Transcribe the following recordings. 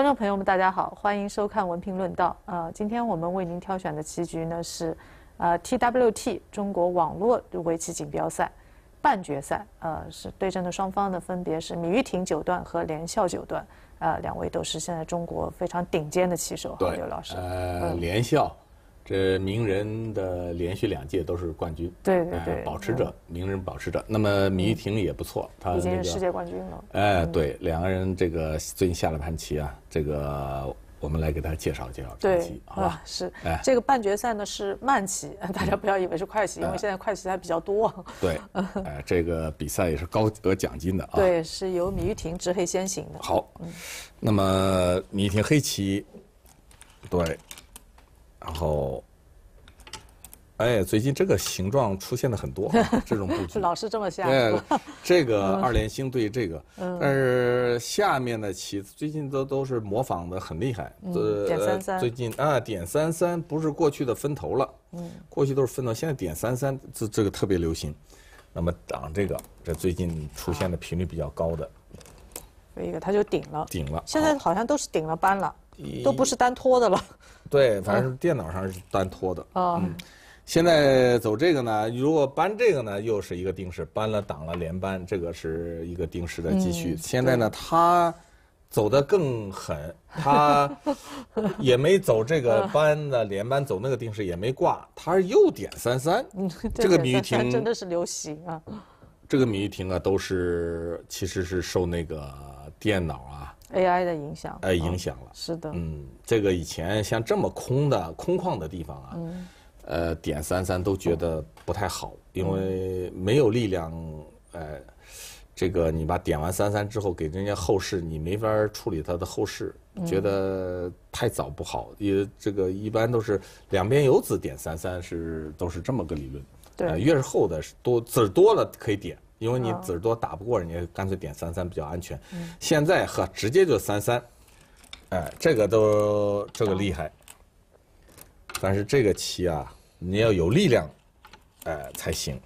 观众朋友们，大家好，欢迎收看文评论道。呃，今天我们为您挑选的棋局呢是，呃，TWT 中国网络围棋锦标赛半决赛。呃，是对阵的双方呢，分别是米玉婷九段和连笑九段。呃，两位都是现在中国非常顶尖的棋手哈，刘老师。呃，连笑。这名人的连续两届都是冠军，对对对，保持着名人保持着。那么米玉婷也不错，她经是世界冠军了。哎，对，两个人这个最近下了盘棋啊，这个我们来给大家介绍介绍。个好吧，是哎，这个半决赛呢是慢棋，大家不要以为是快棋，因为现在快棋还比较多。对，哎，这个比赛也是高得奖金的啊。对，是由米玉婷执黑先行。的。好，那么米玉婷黑棋，对，然后。哎，最近这个形状出现的很多，这种布局 老是这么下。哎，这个 二连星对这个，但是下面的棋最近都都是模仿的很厉害。嗯，点三三。最近啊，点三三不是过去的分头了，嗯，过去都是分头，现在点三三这这个特别流行。那么挡这个，这最近出现的频率比较高的。有一个他就顶了，顶了。现在好像都是顶了班了，都不是单拖的了。对，反正电脑上是单拖的。哦。现在走这个呢？如果搬这个呢，又是一个定式，搬了挡了连搬，这个是一个定式的继续。现在呢，他走得更狠，他也没走这个搬的连班，走那个定式也没挂，他是又点三三。这个米玉婷真的是流行啊！这个米玉婷啊，都是其实是受那个电脑啊 AI 的影响，哎，影响了。是的，嗯，这个以前像这么空的空旷的地方啊。呃，点三三都觉得不太好，因为没有力量。哎，这个你把点完三三之后，给人家后事你没法处理他的后事，觉得太早不好。也这个一般都是两边有子点三三是都是这么个理论。对，越是厚的多子多了可以点，因为你子多打不过人家，干脆点三三比较安全。现在呵，直接就三三，哎，这个都这个厉害。但是这个棋啊，你要有力量，呃才行。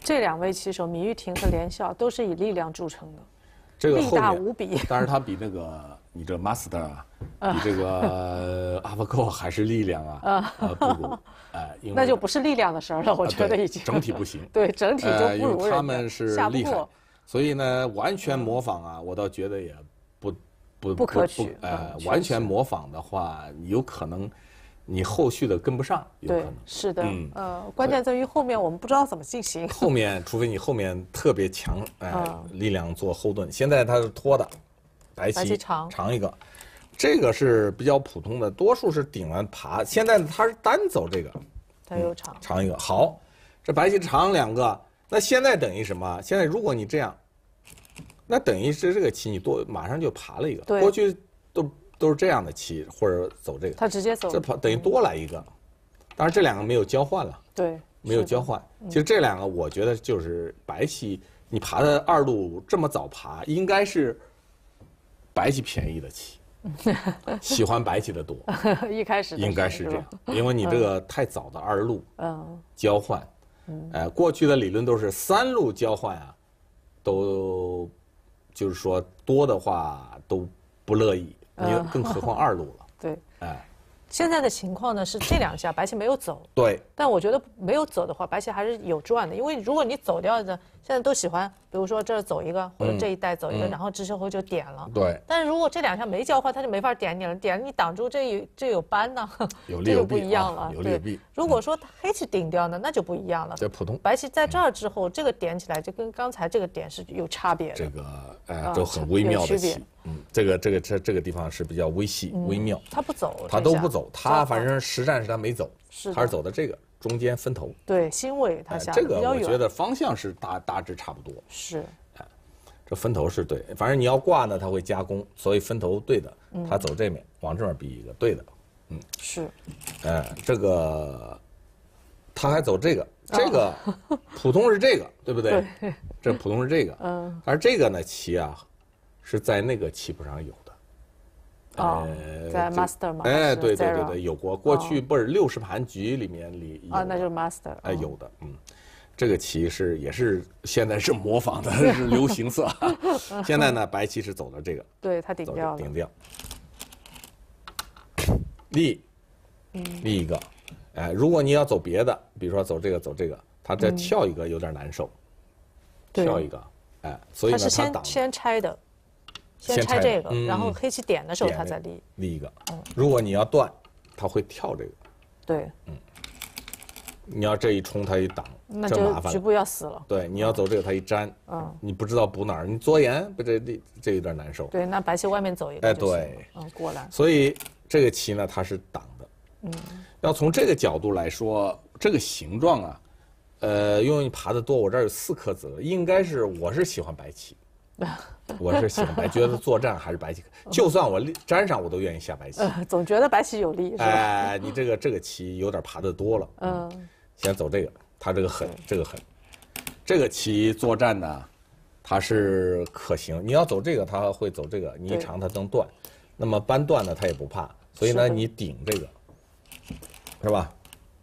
这两位棋手，米玉婷和连笑，都是以力量著称的，力大无比。但是他比那个你这 master 啊，比这个 a g o 还是力量啊啊不如，哎，那就不是力量的事儿了。我觉得已经整体不行，对整体就不如们是下步。所以呢，完全模仿啊，我倒觉得也不不不可取。呃，完全模仿的话，有可能。你后续的跟不上，有可能是的。嗯，呃，关键在于后面我们不知道怎么进行。后面除非你后面特别强，哎，力量做后盾。现在他是拖的，白棋长长一个，这个是比较普通的，多数是顶完爬。现在他是单走这个，他又长长一个。好，这白棋长两个，那现在等于什么？现在如果你这样，那等于是这个棋你多马上就爬了一个，过去都。都是这样的棋，或者走这个，他直接走，这跑等于多来一个，当然这两个没有交换了，对，没有交换。其实这两个，我觉得就是白棋，你爬的二路这么早爬，应该是白棋便宜的棋，喜欢白棋的多。一开始应该是这样，因为你这个太早的二路，嗯，交换，呃，过去的理论都是三路交换啊，都就是说多的话都不乐意。你更何况二路了，对，哎，现在的情况呢是这两下白棋没有走，对，但我觉得没有走的话，白棋还是有赚的，因为如果你走掉的。现在都喜欢，比如说这儿走一个，或者这一带走一个，然后支成后就点了。对。但是如果这两下没交换，他就没法点你了。点你挡住这这有斑呢，就不一样了。有利有弊。如果说黑棋顶掉呢，那就不一样了。这普通。白棋在这儿之后，这个点起来就跟刚才这个点是有差别的。这个，哎，都很微妙的棋。嗯，这个这个这这个地方是比较微细微妙。他不走。他都不走，他反正实战是他没走，他是走的这个。中间分头对，新尾他下这个我觉得方向是大大致差不多是，这分头是对，反正你要挂呢，它会加工，所以分头对的，它走这面往这边比一个对的，嗯是，呃，这个，他还走这个这个 普通是这个对不对？对，这普通是这个，嗯，而这个呢棋啊，是在那个棋谱上有的。啊，在 master 吗？哎，对对对对，有过。过去不是六十盘局里面里啊，那就是 master。哎，有的，嗯，这个棋是也是现在是模仿的是流行色。现在呢，白棋是走的这个，对它顶掉顶掉。立，立一个，哎，如果你要走别的，比如说走这个走这个，它再跳一个有点难受，跳一个，哎，所以呢，是先先拆的。先拆这个，然后黑棋点的时候，它再立立一个。嗯，如果你要断，他会跳这个。对。嗯，你要这一冲，他一挡，那就局部要死了。对，你要走这个，他一粘。嗯。你不知道补哪儿，你捉眼不这这有点难受。对，那白棋外面走一个。哎，对。嗯，过来。所以这个棋呢，它是挡的。嗯。要从这个角度来说，这个形状啊，呃，因为你爬的多，我这儿有四颗子应该是我是喜欢白棋。我是喜欢觉得作战还是白棋，就算我粘上我都愿意下白棋，总觉得白棋有利。哎，你这个这个棋有点爬的多了，嗯，先走这个，他这个狠，这个狠，这个棋作战呢，它是可行。你要走这个，他会走这个，你一长他能断，那么扳断呢他也不怕，所以呢你顶这个，是吧？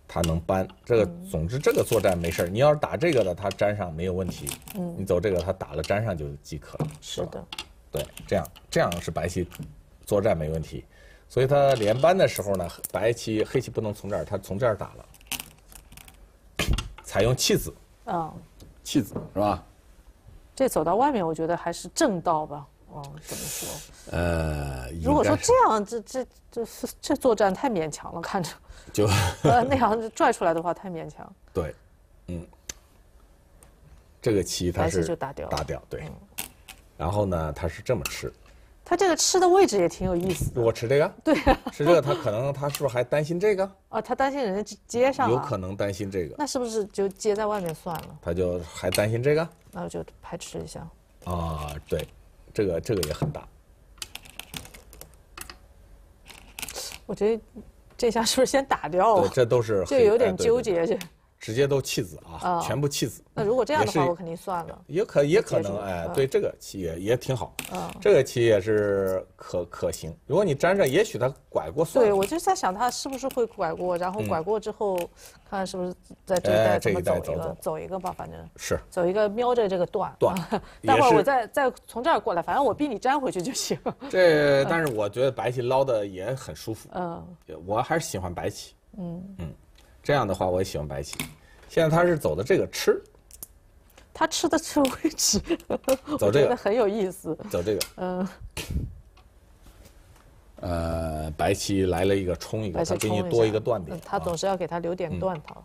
它能搬，这个总之这个作战没事儿。你要是打这个的，它粘上没有问题。嗯，你走这个，它打了粘上就即可了。是的，对，这样这样是白棋作战没问题。所以它连搬的时候呢，白棋黑棋不能从这儿，它从这儿打了。采用弃子。嗯，弃子是吧？这走到外面，我觉得还是正道吧。哦，怎么说？呃，如果说这样，这这这是这作战太勉强了，看着 就那样拽出来的话太勉强。对，嗯，这个棋它是就打掉，打掉对。然后呢，它是这么吃，它这个吃的位置也挺有意思。我吃这个？对，吃这个他可能他是不是还担心这个？啊，他担心人家接上，有可能担心这个。那是不是就接在外面算了？他就还担心这个？那我就排斥一下。啊，对。这个这个也很大，我觉得这下是不是先打掉？对，这都是，这有点纠结这。直接都弃子啊，全部弃子。那如果这样的话，我肯定算了。也可也可能哎，对这个棋也也挺好。嗯，这个棋也是可可行。如果你粘着，也许他拐过算对，我就在想他是不是会拐过，然后拐过之后，看是不是在这一带怎么走一个走一个吧，反正。是。走一个瞄着这个段。段。待会儿我再再从这儿过来，反正我逼你粘回去就行。这，但是我觉得白棋捞的也很舒服。嗯。我还是喜欢白棋。嗯嗯。这样的话，我也喜欢白棋。现在他是走的这个吃，他吃的吃位置，走这个很有意思。走这个，嗯，呃，白棋来了一个冲一个，他给你多一个断点，他总是要给他留点断。头。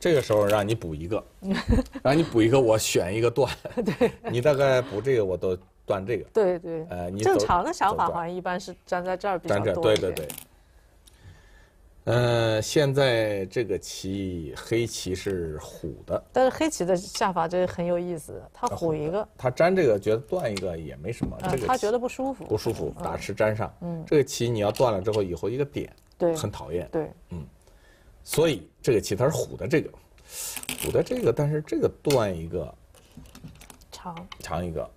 这个时候让你补一个，让你补一个，我选一个断。对，你大概补这个，我都断这个。对对。呃，你正常的想法好像一般是粘在这儿比较多一点。呃，现在这个棋黑棋是虎的，但是黑棋的下法这很有意思，他虎一个，他粘这个觉得断一个也没什么，这个他觉得不舒服，不舒服打吃粘上，嗯，这个棋你要断了之后以后一个点，对，很讨厌，对，嗯，所以这个棋它是虎的这个，虎的这个，但是这个断一个长长一个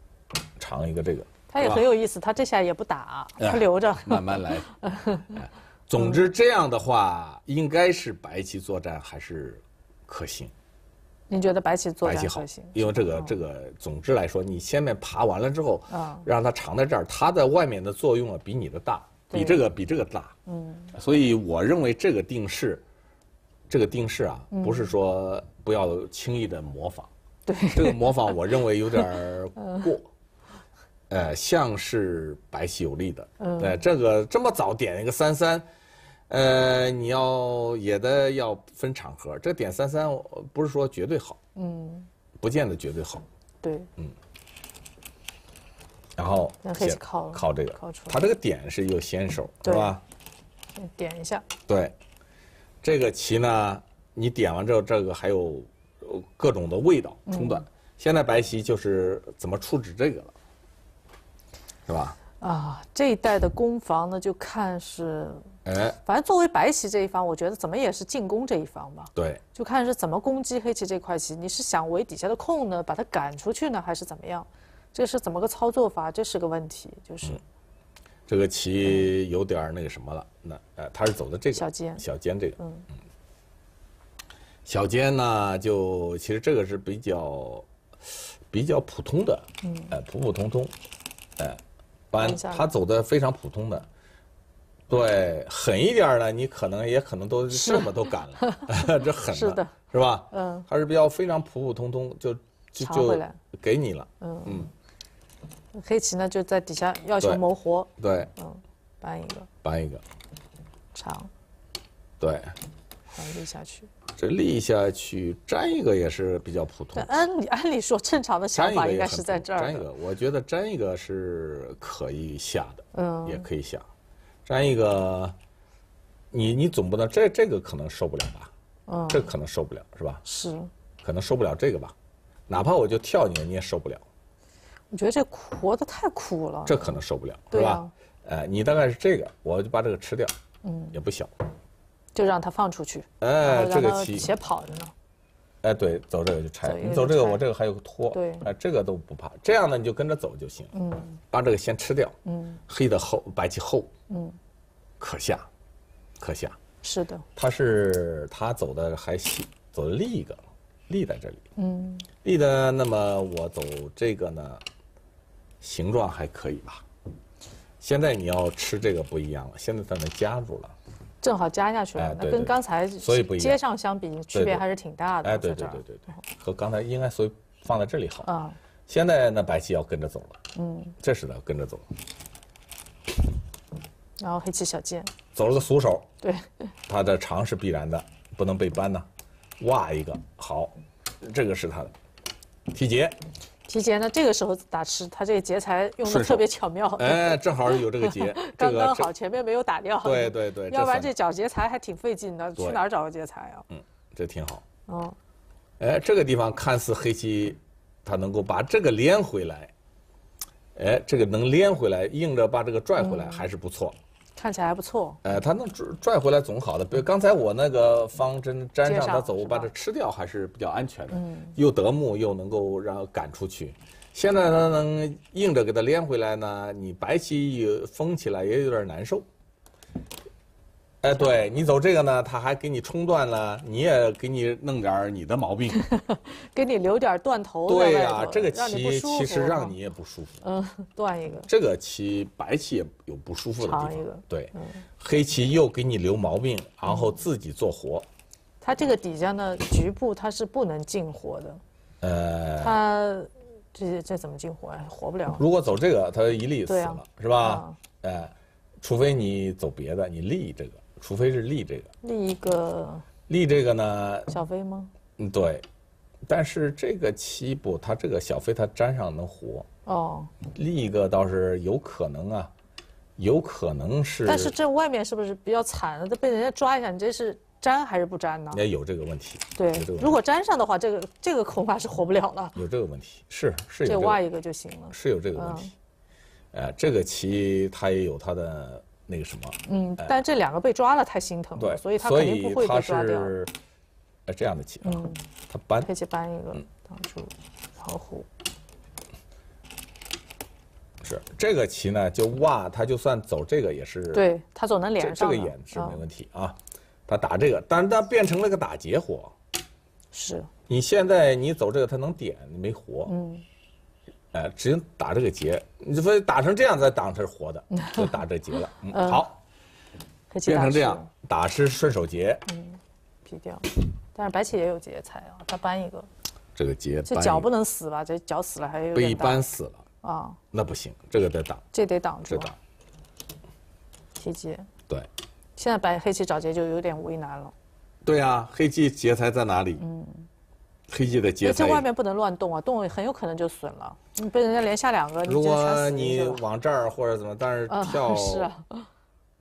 长一个这个，他也很有意思，他这下也不打，他留着慢慢来。总之这样的话，应该是白棋作战还是可行？您觉得白棋作战可行？因为这个这个，总之来说，你前面爬完了之后，啊，让它藏在这儿，它在外面的作用啊，比你的大，比这个比这个大。嗯。所以我认为这个定式，这个定式啊，不是说不要轻易的模仿。对。这个模仿我认为有点 过，呃，像是白棋有利的。嗯。呃，这个这么早点一个三三。呃，你要也得要分场合，这点三三不是说绝对好，嗯，不见得绝对好，对，嗯，然后先靠靠这个，靠出，他这个点是一个先手，是吧？点一下，对，这个棋呢，你点完之后，这个还有各种的味道冲断，现在白棋就是怎么处置这个了，是吧？啊，这一代的攻防呢，就看是，哎，反正作为白棋这一方，我觉得怎么也是进攻这一方吧。对，就看是怎么攻击黑棋这块棋。你是想围底下的空呢，把它赶出去呢，还是怎么样？这是怎么个操作法？这是个问题，就是这个棋有点那个什么了。那呃，他是走的这个小尖，小尖这个，嗯嗯，小尖呢，就其实这个是比较比较普通的，嗯，哎，普普通通，哎。搬他走的非常普通的，对狠一点呢，你可能也可能都什么都敢了，这狠的是吧？嗯，还是比较非常普普通通，就就就给你了。嗯嗯，黑棋呢就在底下要求谋活。对，嗯，搬一个，搬一个，长，对，横着下去。这立下去粘一个也是比较普通。按按理说，正常的想法应该是在这儿。粘一个，我觉得粘一个是可以下的，嗯，也可以下。粘一个，你你总不能这这个可能受不了吧？这可能受不了是吧？是。可能受不了这个吧，哪怕我就跳你，你也受不了。我觉得这活得太苦了。这可能受不了，对吧？呃，你大概是这个，我就把这个吃掉，嗯，也不小。就让他放出去，哎，这个棋斜跑着呢。哎，对，走这个就拆，你走这个，我这个还有个托。对，哎，这个都不怕。这样呢，你就跟着走就行。嗯，把这个先吃掉。嗯，黑的厚，白棋厚。嗯，可下，可下。是的。他是他走的还细，走的立一个，立在这里。嗯，立的，那么我走这个呢，形状还可以吧？现在你要吃这个不一样了，现在在那夹住了。正好加下去了，那跟刚才接上相比，区别还是挺大的。哎，对对对对对，和刚才应该所以放在这里好。嗯，现在那白棋要跟着走了。嗯，这是呢，跟着走。然后黑棋小尖。走了个俗手。对。他的长是必然的，不能被搬呢。挖一个好，这个是他的提劫。提前呢，这个时候打吃，他这个劫财用的特别巧妙。哎，正好有这个劫，刚刚好，前面没有打掉。对对对，要不然这找劫财还挺费劲的，去哪儿找个劫财啊？嗯，这挺好。哦，哎，这个地方看似黑棋，他能够把这个连回来，哎，这个能连回来，硬着把这个拽回来还是不错。看起来还不错。呃，他能拽拽回来总好的。比如刚才我那个方针粘上它走，把它吃掉还是比较安全的。嗯，又得木又能够让赶出去。现在它能硬着给它连回来呢，你白棋也封起来也有点难受。哎，对你走这个呢，他还给你冲断了，你也给你弄点你的毛病，给你留点断头。对呀，这个棋其实让你也不舒服。嗯，断一个。这个棋白棋也有不舒服的地方。一个。对，黑棋又给你留毛病，然后自己做活。他这个底下呢，局部他是不能进活的。呃。他这这怎么进活啊？活不了。如果走这个，他一粒死了，是吧？哎，除非你走别的，你立这个。除非是立这个，立一个，立这个呢？小飞吗？嗯，对。但是这个棋步，它这个小飞它粘上能活。哦。立一个倒是有可能啊，有可能是。但是这外面是不是比较惨？它被人家抓一下，你这是粘还是不粘呢？也有这个问题。对，如果粘上的话，这个这个恐怕是活不了了。有这个问题，是是。这挖一个就行了。是有这个问题。呃，这个棋它也有它的。那个什么，嗯，但这两个被抓了太心疼了，所以，他肯定不会被抓掉。这样的棋，嗯，他搬，再去搬一个，挡住老虎。是这个棋呢，就哇，他就算走这个也是，对他走能连上，这个眼是没问题啊。他打这个，但是他变成了个打劫活。是，你现在你走这个，他能点，你没活。嗯。哎，直接打这个劫，你就说打成这样再挡是活的，就打这结了。嗯，好，变成这样打是顺手劫。嗯，劈掉，但是白棋也有劫财啊，他搬一个。这个劫这脚不能死吧？这脚死了还有。被搬死了啊？那不行，这个得挡。这得挡住。是的。提劫。对。现在白黑棋找劫就有点为难了。对啊，黑棋劫财在哪里？嗯。黑棋的结。在外面不能乱动啊，动很有可能就损了。你被人家连下两个，如果你往这儿或者怎么，但是跳，是，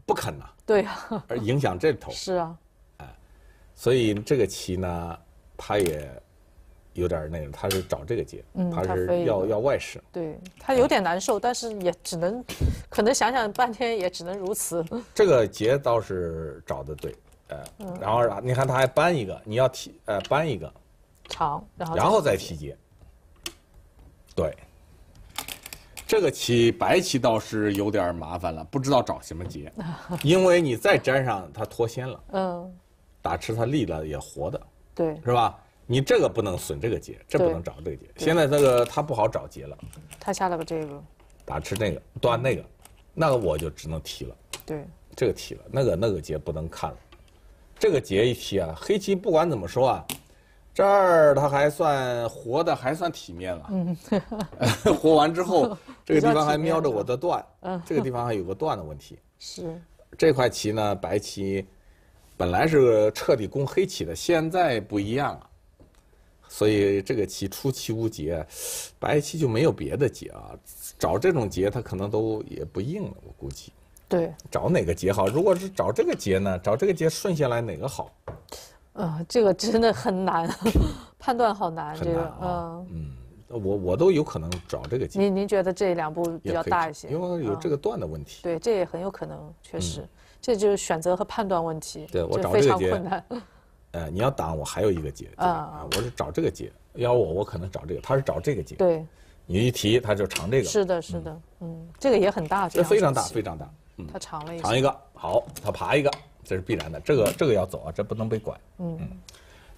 不肯呐。对啊，而影响这头。是啊，哎，所以这个棋呢，他也有点那，个，他是找这个结，他是要要外事，对他有点难受，但是也只能，可能想想半天也只能如此。这个结倒是找的对，哎，然后你看他还搬一个，你要提，呃搬一个。好，然后再提劫。对，这个棋白棋倒是有点麻烦了，不知道找什么劫，因为你再粘上它脱先了。嗯，打吃它立了也活的。对，是吧？你这个不能损这个劫，这不能找这个劫。现在这个他不好找劫了。他下了个这个，打吃那个断那个，那个我就只能提了。对，这个提了，那个那个劫不能看了。这个劫一提啊，黑棋不管怎么说啊。这儿他还算活的，还算体面了。嗯，活完之后，这个地方还瞄着我的断。嗯，这个地方还有个断的问题。是。这块棋呢，白棋本来是彻底攻黑棋的，现在不一样了。所以这个棋出棋无劫，白棋就没有别的劫啊。找这种劫，它可能都也不硬了，我估计。对。找哪个劫好？如果是找这个劫呢？找这个劫顺下来哪个好？啊，这个真的很难，判断好难。这个，嗯嗯，我我都有可能找这个结。您您觉得这两部比较大一些？因为有这个断的问题。对，这也很有可能，确实，这就是选择和判断问题。对我找这个结非常困难。呃，你要挡我还有一个结啊啊！我是找这个结，要我我可能找这个，他是找这个结。对，你一提他就尝这个。是的，是的，嗯，这个也很大，这非常大，非常大。嗯，他尝了一尝一个，好，他爬一个。这是必然的，这个这个要走啊，这不能被拐。嗯，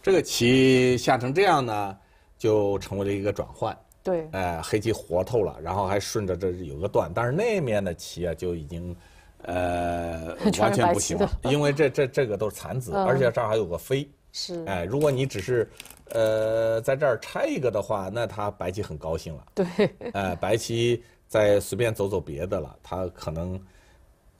这个棋下成这样呢，就成为了一个转换。对，哎，黑棋活透了，然后还顺着这有个断，但是那面的棋啊就已经，呃，完全不行，了，因为这这这个都是残子，而且这儿还有个飞。是，哎，如果你只是，呃，在这儿拆一个的话，那他白棋很高兴了。对，哎，白棋再随便走走别的了，他可能。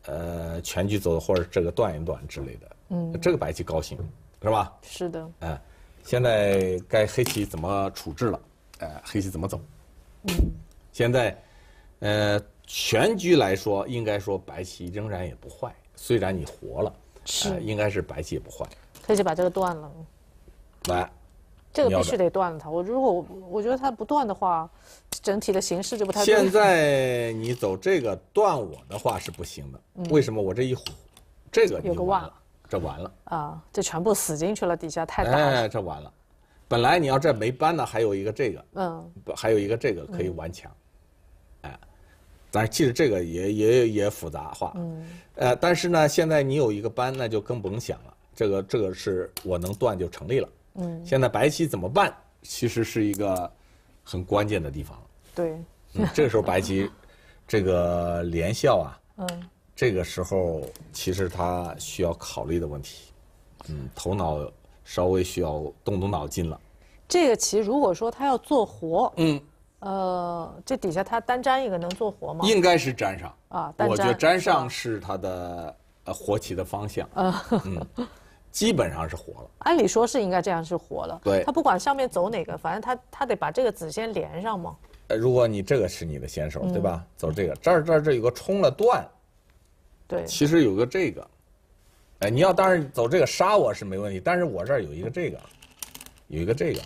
呃，全局走或者这个断一断之类的，嗯，这个白棋高兴，是吧？是的，哎，现在该黑棋怎么处置了？呃，黑棋怎么走？现在，呃，全局来说，应该说白棋仍然也不坏，虽然你活了，是，应该是白棋也不坏。黑棋把这个断了，来。这个必须得断了它。我如果我觉得它不断的话，整体的形式就不太。现 在你走这个断我的话是不行的。为什么？我这一虎，这个有个了，这完了。啊，这全部死进去了，底下太大了。哎，这完了。本来你要这没斑呢，还有一个这个，嗯，不，还有一个这个可以顽强，哎，但是其实这个也也也复杂化。嗯。呃，但是呢，现在你有一个斑，那就更甭想了。这个这个是我能断就成立了。嗯，现在白棋怎么办？其实是一个很关键的地方。对，这个时候白棋这个连笑啊，嗯，这个时候其实他需要考虑的问题，嗯，头脑稍微需要动动脑筋了。这个棋如果说他要做活，嗯，呃，这底下他单粘一个能做活吗？应该是粘上啊，我觉得粘上是他的活棋的方向啊，嗯。基本上是活了。按理说是应该这样是活了。对。他不管上面走哪个，反正他他得把这个子先连上嘛。呃，如果你这个是你的先手，对吧？走这个，这儿这儿这儿有个冲了断。对。其实有个这个，哎，你要当然走这个杀我是没问题，但是我这儿有一个这个，有一个这个，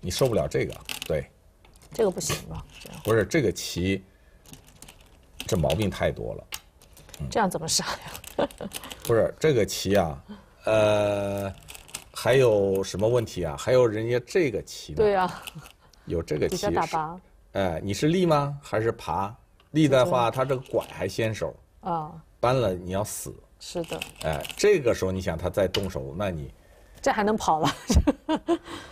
你受不了这个，对。这个不行吧？不是这个棋，这毛病太多了。这样怎么杀呀？不是这个棋啊。呃，还有什么问题啊？还有人家这个棋？对呀，有这个棋。打爬？哎，你是立吗？还是爬？立的话，他这个拐还先手。啊。搬了你要死。是的。哎，这个时候你想他再动手，那你……这还能跑了？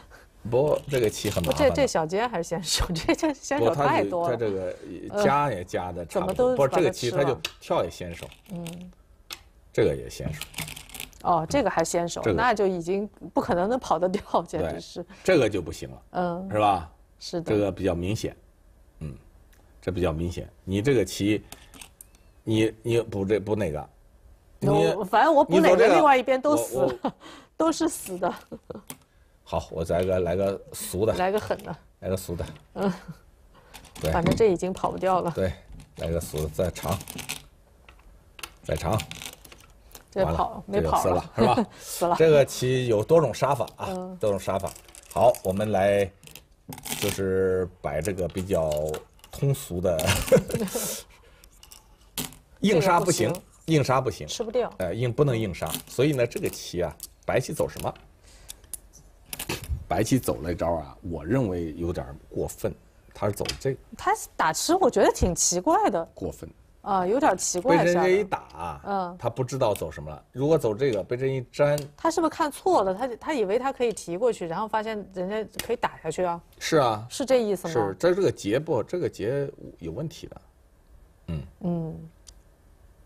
不，这个棋很麻烦。这这小尖还是先手？这 这先手太多了。他这个加也加的差不多，不是这个棋，他就跳也先手。嗯。这个也先手。哦，这个还先手，那就已经不可能能跑得掉，简直是这个就不行了，嗯，是吧？是的，这个比较明显，嗯，这比较明显。你这个棋，你你补这补哪个？你反正我补哪，个，另外一边都死了，都是死的。好，我来个来个俗的，来个狠的，来个俗的，嗯，对，反正这已经跑不掉了。对，来个俗，再长，再长。完了，没跑了，是吧？死 了。这个棋有多种杀法啊，多种杀法。好，我们来，就是摆这个比较通俗的。硬杀不行，硬杀不行。吃不掉。呃，硬不能硬杀，所以呢，这个棋啊，白棋走什么？白棋走了一招啊，我认为有点过分。他是走这。他打吃，我觉得挺奇怪的。过分。啊，有点奇怪。被人家一打，嗯，他不知道走什么了。如果走这个，被这一粘，他是不是看错了？他他以为他可以提过去，然后发现人家可以打下去啊。是啊，是这意思吗？是，这这个结不，这个结有问题的，嗯嗯，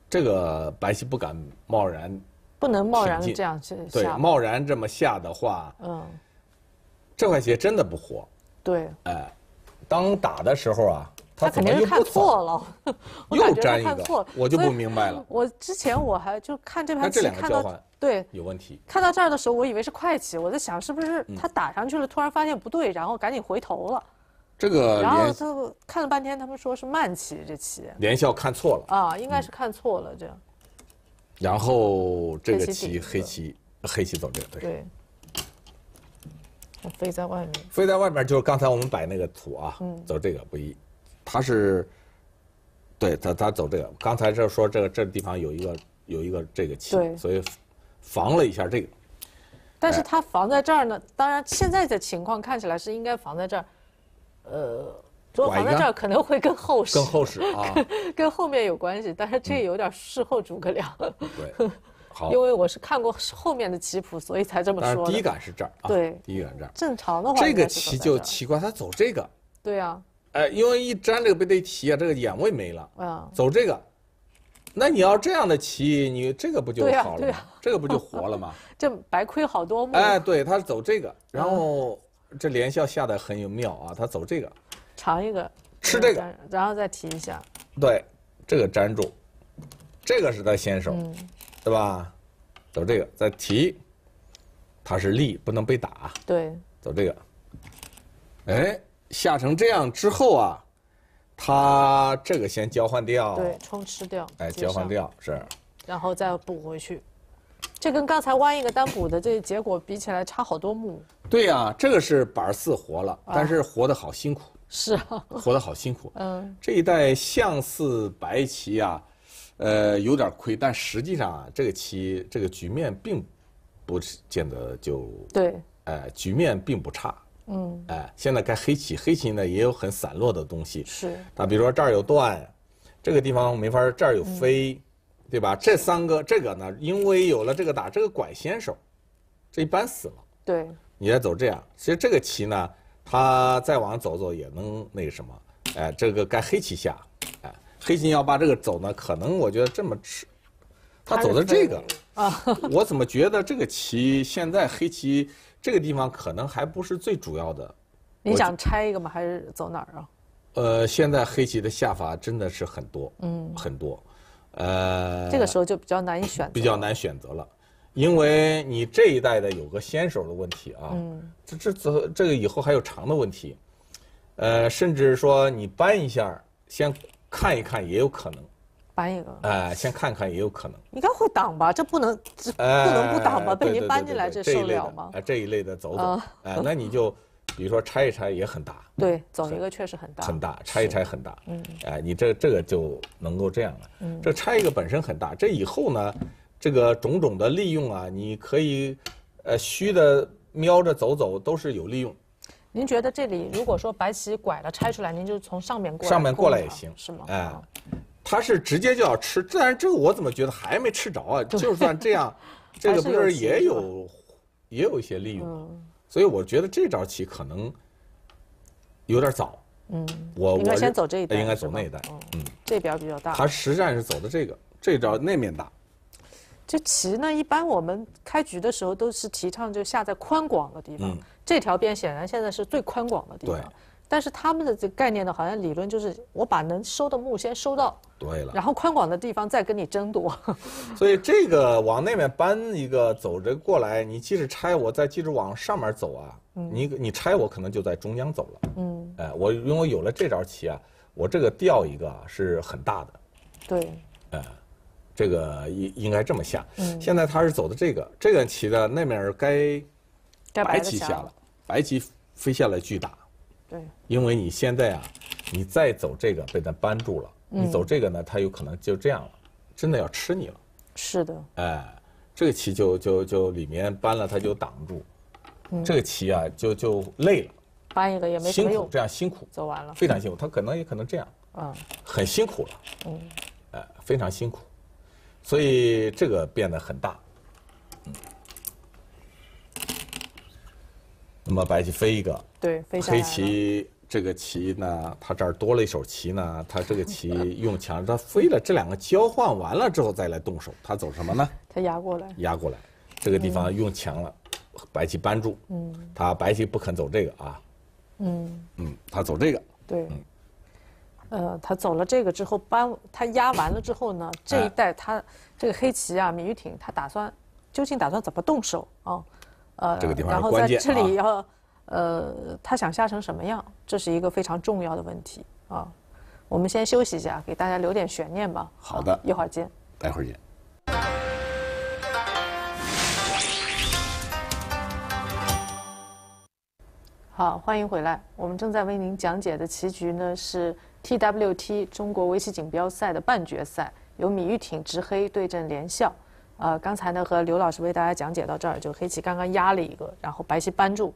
这个白棋不敢贸然，不能贸然这样下。对，贸然这么下的话，嗯，这块棋真的不活。对，哎，当打的时候啊。他肯定是看 错了，又粘一个，我就不明白了。我之前我还就看这盘棋，看到对有问题。看到这儿的时候，我以为是快棋，我在想是不是他打上去了，突然发现不对，然后赶紧回头了。这个然后他看了半天，他们说是慢棋这棋。连笑看错了啊，应该是看错了这。然后这个棋黑棋黑棋走这个对。飞在外面。飞在外面就是刚才我们摆那个图啊，走这个不一。他是，对他他走这个，刚才这说这个这地方有一个有一个这个棋，所以防了一下这个。但是他防在这儿呢，当然现在的情况看起来是应该防在这儿，呃，如果防在这儿可能会更厚实，更厚实啊，跟后面有关系，但是这有点事后诸葛亮。对，好，因为我是看过后面的棋谱，所以才这么说。第一感是这儿，对，第一感这儿。正常的话，这个棋就奇怪，他走这个。对啊。哎，因为一粘这个背对提啊，这个眼位没了。走这个，那你要这样的棋，你这个不就好了吗？这个不就活了吗？这白亏好多目。哎，对，他是走这个，然后这连笑下的很有妙啊，他走这个，尝一个，吃这个，然后再提一下。对，这个粘住，这个是他先手，对吧？走这个，再提，他是力不能被打。对。走这个，哎。下成这样之后啊，他这个先交换掉，对，冲吃掉，哎，交换掉是，然后再补回去，这跟刚才弯一个单补的这个结果比起来差好多目。对呀，这个是板四活了，但是活得好辛苦。是，啊，活得好辛苦。嗯，这一代象四白棋啊，呃，有点亏，但实际上啊，这个棋这个局面并不见得就对，哎，局面并不差。嗯，哎，现在该黑棋，黑棋呢也有很散落的东西。是那比如说这儿有断，这个地方没法儿，这儿有飞，对吧？这三个这个呢，因为有了这个打这个拐先手，这一般死了。对，你再走这样，其实这个棋呢，它再往走走也能那个什么。哎，这个该黑棋下，哎，黑棋要把这个走呢，可能我觉得这么吃，他走的这个，我怎么觉得这个棋现在黑棋？这个地方可能还不是最主要的。你想拆一个吗？还是走哪儿啊？呃，现在黑棋的下法真的是很多，嗯，很多，呃。这个时候就比较难以选。比较难选择了，因为你这一代的有个先手的问题啊，嗯，这这这这个以后还有长的问题，呃，甚至说你扳一下，先看一看也有可能。搬一个，哎，先看看也有可能。应该会挡吧？这不能，这不能不挡吧？被您搬进来，这受了吗？哎，这一类的走走，哎，那你就，比如说拆一拆也很大。对，走一个确实很大。很大，拆一拆很大。嗯，哎，你这这个就能够这样了。嗯，这拆一个本身很大，这以后呢，这个种种的利用啊，你可以，呃，虚的瞄着走走都是有利用。您觉得这里如果说白棋拐了拆出来，您就从上面过来。上面过来也行，是吗？哎。他是直接就要吃，但是这个我怎么觉得还没吃着啊？就算这样，这个不是也有，也有一些利用，所以我觉得这招棋可能有点早。嗯，我应该先走这一带，应该走那一带。嗯，这边比较大。他实战是走的这个，这招那面大。这棋呢，一般我们开局的时候都是提倡就下在宽广的地方。嗯，这条边显然现在是最宽广的地方。对。但是他们的这概念呢，好像理论就是我把能收的木先收到，对了，然后宽广的地方再跟你争夺。所以这个往那边搬一个，走着过来，你即使拆我，再即使往上面走啊，你你拆我可能就在中央走了。嗯，哎，我因为有了这招棋啊，我这个掉一个是很大的。对。哎。这个应应该这么下。现在他是走的这个这个棋的那面该，白棋下了，白棋飞下来巨大。对，因为你现在啊，你再走这个被他扳住了，你走这个呢，他有可能就这样了，真的要吃你了。是的，哎，这个棋就就就里面扳了，他就挡住，这个棋啊就就累了，扳一个也没辛苦，这样辛苦，走完了，非常辛苦，他可能也可能这样，啊，很辛苦了，嗯，哎，非常辛苦，所以这个变得很大。那么白棋飞一个，对，飞上。黑棋这个棋呢，他这儿多了一手棋呢，他这个棋用强，他飞了，这两个交换完了之后再来动手，他走什么呢？他压过来。压过来，这个地方用强了，白棋扳住。嗯，他白棋不肯走这个啊。嗯。嗯，他走这个。对。呃，他走了这个之后，搬他压完了之后呢，这一带他这个黑棋啊，米玉挺他打算究竟打算怎么动手啊？呃，然后在这里要，呃，他想下成什么样，这是一个非常重要的问题啊。我们先休息一下，给大家留点悬念吧。好的。一会儿见。待会儿见。好，欢迎回来。我们正在为您讲解的棋局呢，是 TWT 中国围棋锦标赛的半决赛，由米玉挺执黑对阵连笑。呃，刚才呢和刘老师为大家讲解到这儿，就黑棋刚刚压了一个，然后白棋扳住，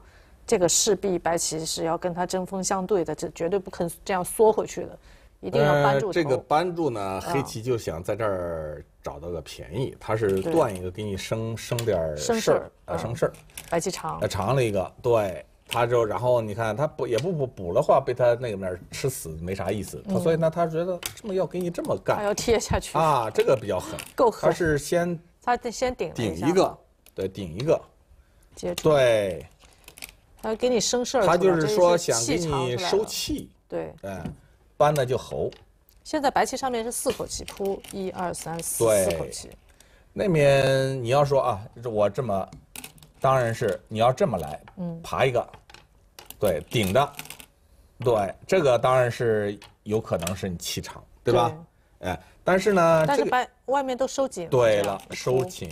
这个势必白棋是要跟他针锋相对的，这绝对不肯这样缩回去的，一定要扳住。这个扳住呢，黑棋就想在这儿找到个便宜，他是断一个给你生生点儿事儿啊，生事儿。白棋长，长了一个，对，他就然后你看他不也不补补了话，被他那个面吃死没啥意思，他所以呢他觉得这么要给你这么干，要贴下去啊，这个比较狠，够狠，他是先。他得先顶顶一个，对，顶一个，对，他给你生事儿，他就是说想给你收气，对，哎，扳的就厚。现在白棋上面是四口气，扑一二三四四口气。那面你要说啊，我这么，当然是你要这么来，嗯，爬一个，对，顶的，对，这个当然是有可能是你气场，对吧？哎。但是呢，但是白外面都收紧对了，收紧，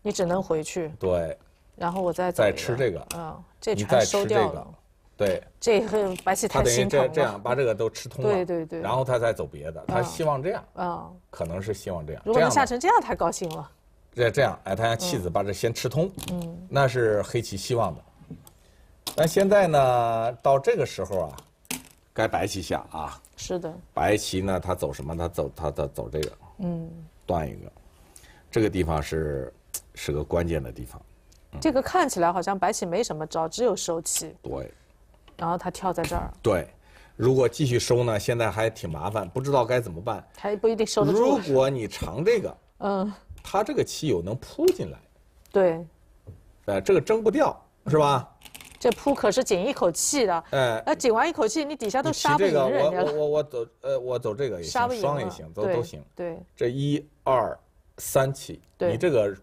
你只能回去，对，然后我再再吃这个，嗯，这你再吃这个，对，这黑白棋太心疼，他等于这这样把这个都吃通了，对对对，然后他再走别的，他希望这样，啊，可能是希望这样，如果下成这样，太高兴了，这这样，哎，他让棋子把这先吃通，嗯，那是黑棋希望的，但现在呢，到这个时候啊。该白棋下啊，是的，白棋呢，他走什么？他走，他他走这个，嗯，断一个，这个地方是，是个关键的地方。这个看起来好像白棋没什么招，只有收棋。对，然后他跳在这儿。对，如果继续收呢，现在还挺麻烦，不知道该怎么办。他也不一定收得。如果你长这个，嗯，他这个棋有能扑进来。对，呃，这个争不掉，是吧？这扑可是紧一口气的，哎，那紧完一口气，你底下都杀不赢人家这个，我我我走，呃，我走这个也行，双也行，都都行。对，这一二三起，你这个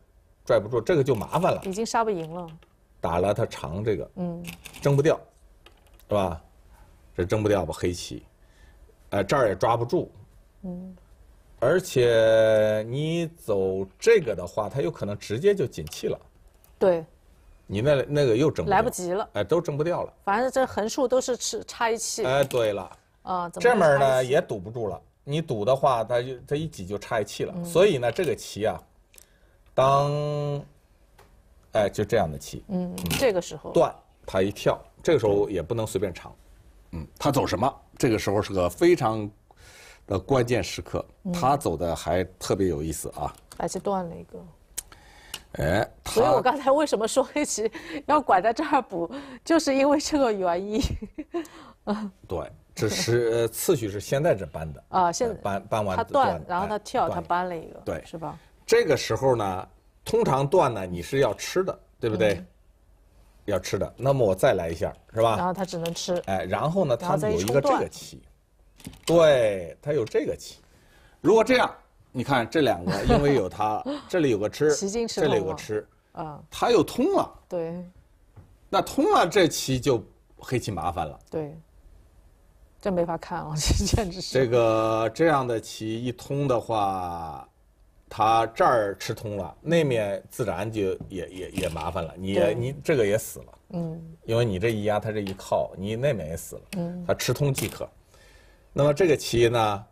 拽不住，这个就麻烦了。已经杀不赢了。打了他长这个，嗯，争不掉，是吧？这争不掉吧黑棋，哎，这儿也抓不住，嗯，而且你走这个的话，他有可能直接就紧气了。对。你那那个又蒸来不及了，哎，都整不掉了。反正这横竖都是吃，差一气。哎，对了，啊，这门呢也堵不住了。你堵的话，它就它一挤就差一气了。所以呢，这个棋啊，当，哎，就这样的棋。嗯，这个时候断，他一跳，这个时候也不能随便尝，嗯，他走什么？这个时候是个非常的关键时刻，他走的还特别有意思啊，还是断了一个。哎，所以我刚才为什么说一棋要拐在这儿补，就是因为这个原因。对，这是次序是现在这搬的啊，现在搬搬完他断，然后他跳，他搬了一个，对，是吧？这个时候呢，通常断呢你是要吃的，对不对？要吃的，那么我再来一下，是吧？然后他只能吃。哎，然后呢，他有一个这个棋，对，他有这个棋。如果这样。你看这两个，因为有它，这里有个吃，这里有个吃，啊，它又通了，对，那通了这棋就黑棋麻烦了，对，这没法看了，这简直是这个这样的棋一通的话，它这儿吃通了，那面自然就也也也麻烦了，你你这个也死了，嗯，因为你这一压，他这一靠，你那面也死了，嗯，他吃通即可，那么这个棋呢？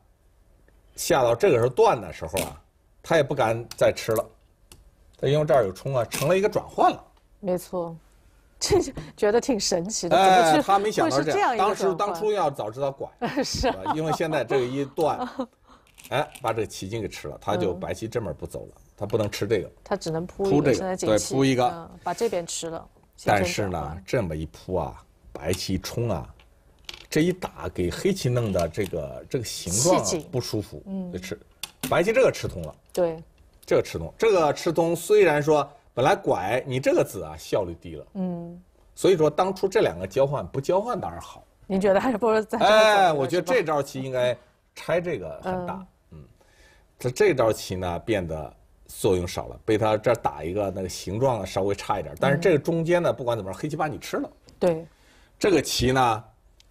下到这个时候断的时候啊，他也不敢再吃了，他因为这儿有冲啊，成了一个转换了。没错，这觉得挺神奇的。哎，他没想到这样，当时当初要早知道拐。是，因为现在这一断，哎，把这个奇筋给吃了，他就白棋这边不走了，他不能吃这个，他只能铺这个，对，铺一个，把这边吃了。但是呢，这么一铺啊，白棋冲啊。这一打给黑棋弄的这个这个形状不舒服，嗯，吃，白棋这个吃通了，对，这个吃通，这个吃通虽然说本来拐你这个子啊效率低了，嗯，所以说当初这两个交换不交换当然好，您觉得还是不如再哎，我觉得这招棋应该拆这个很大，嗯，这这招棋呢变得作用少了，被他这打一个那个形状稍微差一点，但是这个中间呢不管怎么黑棋把你吃了，对，这个棋呢。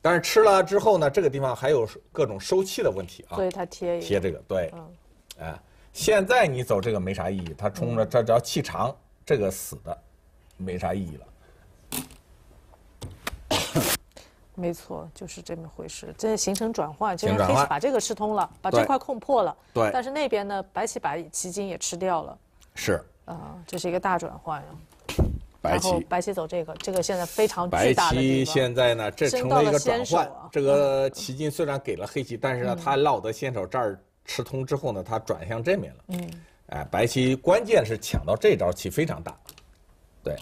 但是吃了之后呢，这个地方还有各种收气的问题啊。所以它贴贴这个对，哎，现在你走这个没啥意义，它冲着这只要气长，这个死的，没啥意义了。没错，就是这么回事，这形成转换，就是黑棋把这个吃通了，把这块控破了，对。但是那边呢，白棋把棋筋也吃掉了，是，啊，这是一个大转换呀。白棋，白棋走这个，这个现在非常巨大的白棋现在呢，这成了一个转换。这个棋筋虽然给了黑棋，但是呢，他落得先手这儿吃通之后呢，他转向这面了。嗯，哎，白棋关键是抢到这招棋非常大，对，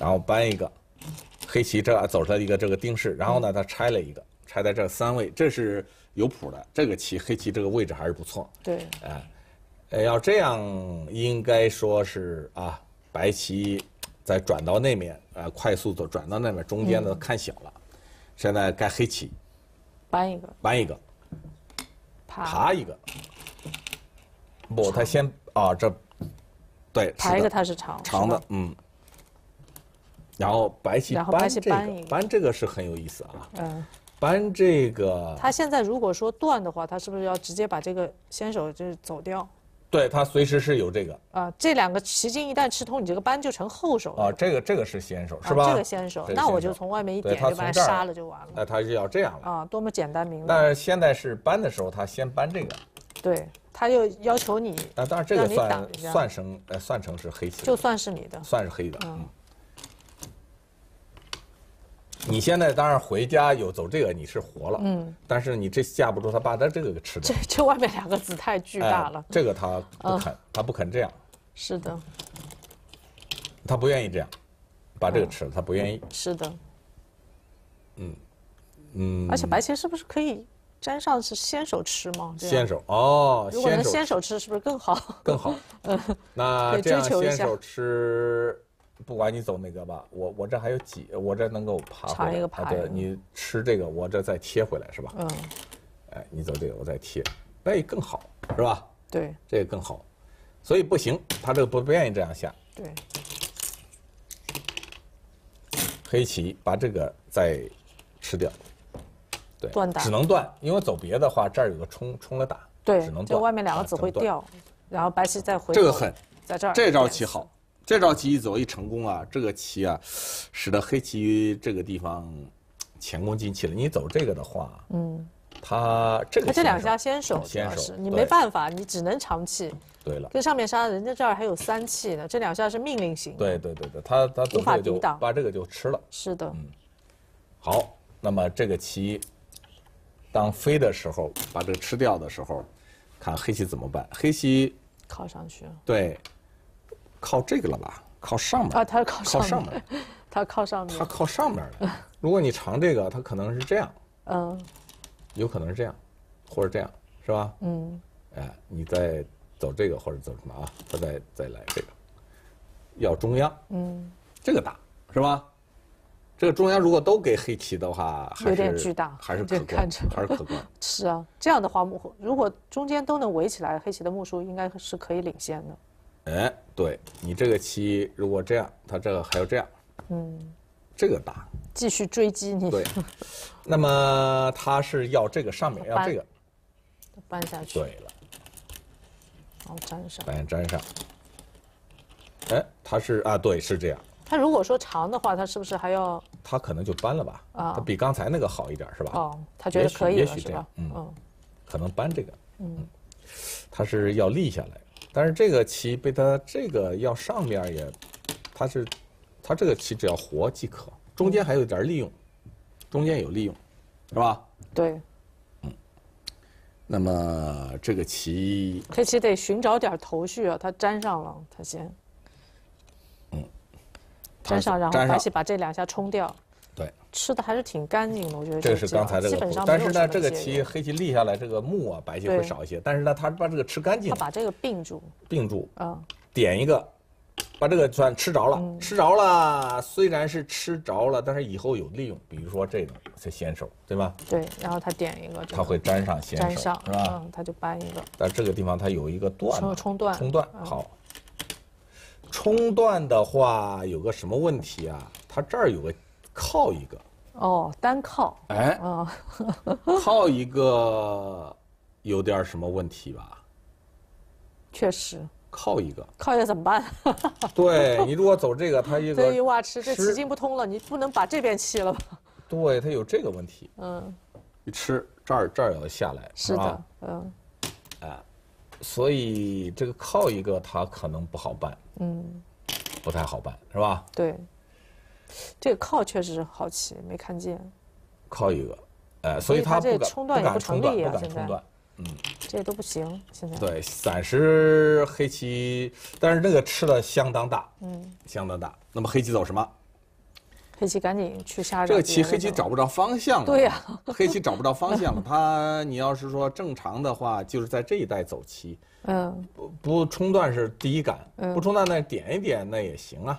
然后搬一个，黑棋这走出来一个这个定式，然后呢，他拆了一个，拆在这三位，这是有谱的。这个棋，黑棋这个位置还是不错。对，哎，要这样，应该说是啊，白棋。再转到那面，呃，快速走转到那面中间的看小了，现在该黑棋搬一个，搬一个，爬一个，不，他先啊，这对，爬一个他是长长的，嗯，然后白棋搬这个，搬这个是很有意思啊，嗯，搬这个，他现在如果说断的话，他是不是要直接把这个先手就是走掉？对他随时是有这个啊，这两个石筋一旦吃通，你这个搬就成后手了啊。这个这个是先手，是吧？这个先手，那我就从外面一点就把它杀了就完了。那他就要这样了啊，多么简单明了。那现在是搬的时候，他先搬这个，对他又要求你。啊，当然这个算算成呃算成是黑棋，就算是你的，算是黑的。嗯。你现在当然回家有走这个你是活了，嗯，但是你这架不住他把他这个给吃掉。这这外面两个子太巨大了。这个他不肯，他不肯这样。是的。他不愿意这样，把这个吃了，他不愿意。是的。嗯嗯。而且白棋是不是可以粘上是先手吃吗？先手哦，如果能先手吃是不是更好？更好。那这样先手吃。不管你走哪个吧，我我这还有几，我这能够爬回来。对，你吃这个，我这再贴回来是吧？嗯。哎，你走这个，我再贴，哎，更好是吧？对。这个更好，所以不行，他这个不不愿意这样下。对。黑棋把这个再吃掉，对，只能断，因为走别的话，这儿有个冲冲了打，对，只能断。就外面两个子会掉，然后白棋再回。这个狠，在这儿。这招棋好。这着棋一走一成功啊，这个棋啊，使得黑棋这个地方前功尽弃了。你走这个的话，嗯，他这个这两下先手，先手，你没办法，你只能长气。对了，跟上面杀，人家这儿还有三气呢。这两下是命令型。对对对对，他他法抵挡，把这个就吃了。是的。嗯，好，那么这个棋当飞的时候，把这个吃掉的时候，看黑棋怎么办？黑棋靠上去。对。靠这个了吧，靠上面啊，它靠上，靠上面，它靠上面，它靠上面的。如果你尝这个，它可能是这样，嗯，有可能是这样，或者这样，是吧？嗯，哎，你再走这个或者走什么啊？它再再来这个，要中央，嗯，这个大是吧？这个中央如果都给黑棋的话，有点巨大，还是可观，还是可观。是啊，这样的话，如果中间都能围起来，黑棋的目数应该是可以领先的。哎，对你这个棋如果这样，他这个还要这样，嗯，这个大，继续追击你。对，那么他是要这个上面要这个，搬下去。对了，然后粘上，把粘上。哎，他是啊，对，是这样。他如果说长的话，他是不是还要？他可能就搬了吧，啊，比刚才那个好一点是吧？哦，他觉得可以了是吧？嗯，可能搬这个，嗯，他是要立下来。但是这个棋被他这个要上面也，他是，他这个棋只要活即可，中间还有点利用，中间有利用，是吧？对，嗯，那么这个棋，黑棋得寻找点头绪啊，他粘上了，他先，嗯，粘上，然后白棋把这两下冲掉。吃的还是挺干净的，我觉得。这个是刚才这个，但是呢，这个棋黑棋立下来，这个木啊，白棋会少一些。但是呢，他把这个吃干净，他把这个并住。并住啊，点一个，把这个算吃着了，吃着了。虽然是吃着了，但是以后有利用，比如说这个，这先手，对吧？对，然后他点一个，他会粘上先手，是吧？嗯，他就搬一个。但这个地方他有一个断，冲断，冲断好。冲断的话有个什么问题啊？他这儿有个。靠一个哦，单靠哎，啊，靠一个有点什么问题吧？确实，靠一个，靠一个怎么办？对你如果走这个，他一个这一挖吃这气进不通了，你不能把这边弃了吧？对，他有这个问题，嗯，一吃这儿这儿要下来是的。嗯，哎，所以这个靠一个他可能不好办，嗯，不太好办是吧？对。这个靠确实是好棋，没看见，靠一个，哎，所以他不敢，不敢冲断，不敢冲断，嗯，这都不行，现在对，暂时黑棋，但是那个吃的相当大，嗯，相当大。那么黑棋走什么？黑棋赶紧去杀这个棋，黑棋找不着方向了，对呀，黑棋找不着方向了。他，你要是说正常的话，就是在这一带走棋，嗯，不不冲断是第一感，不冲断那点一点那也行啊。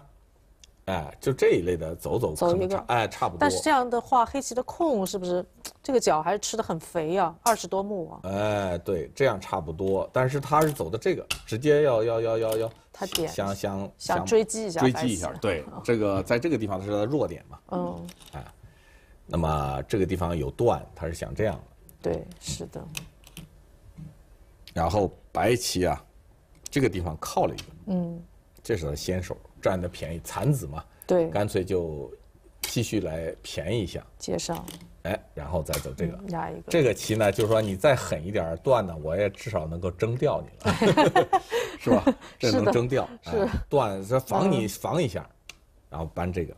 哎，就这一类的走走，走哎，差不多。但是这样的话，黑棋的空是不是这个角还是吃的很肥呀？二十多目啊！哎，对，这样差不多。但是他是走的这个，直接要要要要要，他点想想想追击一下，追击一下，对，这个在这个地方是他的弱点嘛？嗯，哎，那么这个地方有断，他是想这样对，是的。然后白棋啊，这个地方靠了一个，嗯，这是先手。占的便宜残子嘛，对，干脆就继续来便宜一下，接上，哎，然后再走这个，压一个，这个棋呢，就是说你再狠一点断呢，我也至少能够征掉你了，是吧？这能征掉，是断，防你防一下，然后搬这个，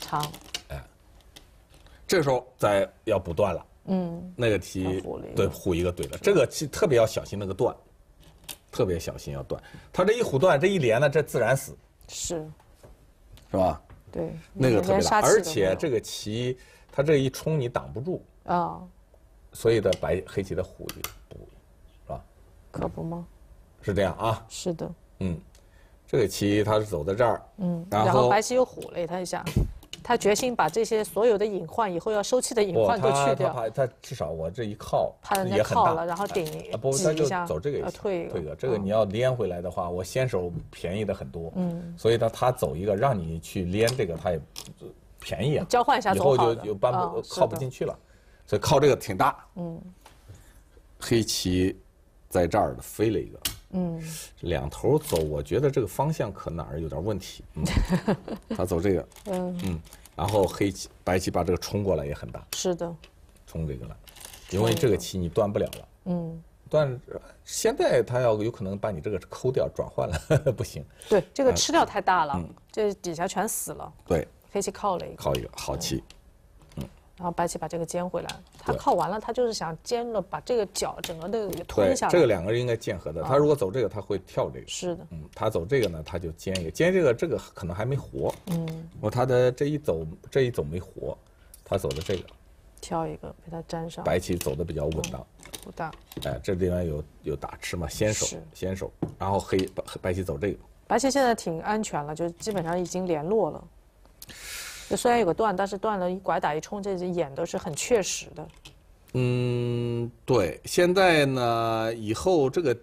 长，哎，这时候再要不断了，嗯，那个棋对虎一个对的，这个棋特别要小心那个断。特别小心要断，他这一虎断，这一连呢，这自然死，是，是吧？对，那个特别大，而且这个棋，他这一冲你挡不住啊，所以的白黑棋的虎就补，是吧？可不吗？是这样啊？是的，嗯，这个棋他是走在这儿，嗯，然后白棋又虎了他一下。他决心把这些所有的隐患，以后要收气的隐患都去掉。他他至少我这一靠，怕人家靠了，然后顶一下。不，他就走这个，退退一个。这个你要连回来的话，我先手便宜的很多。嗯。所以呢，他走一个，让你去连这个，他也便宜啊。交换一下，以后就就搬不靠不进去了，所以靠这个挺大。嗯。黑棋，在这儿飞了一个。嗯，两头走，我觉得这个方向可哪儿有点问题。他走这个，嗯，然后黑棋白棋把这个冲过来也很大。是的，冲这个了，因为这个棋你断不了了。嗯，断，现在他要有可能把你这个抠掉，转换了，不行。对，这个吃掉太大了，这底下全死了。对，黑棋靠了一个，靠一个好棋。然后白棋把这个尖回来，他靠完了，他就是想尖了，把这个角整个都给吞下来。这个两个人应该见合的，他如果走这个，他会跳这个。是的，嗯，他走这个呢，他就尖一个，尖这个，这个可能还没活。嗯，我他的这一走，这一走没活，他走的这个，跳一个被他粘上。白棋走的比较稳当，不大。哎，这地方有有打吃嘛，先手，先手。然后黑白棋走这个，白棋现在挺安全了，就基本上已经联络了。这虽然有个断，但是断了一拐打一冲，这眼都是很确实的。嗯，对，现在呢，以后这个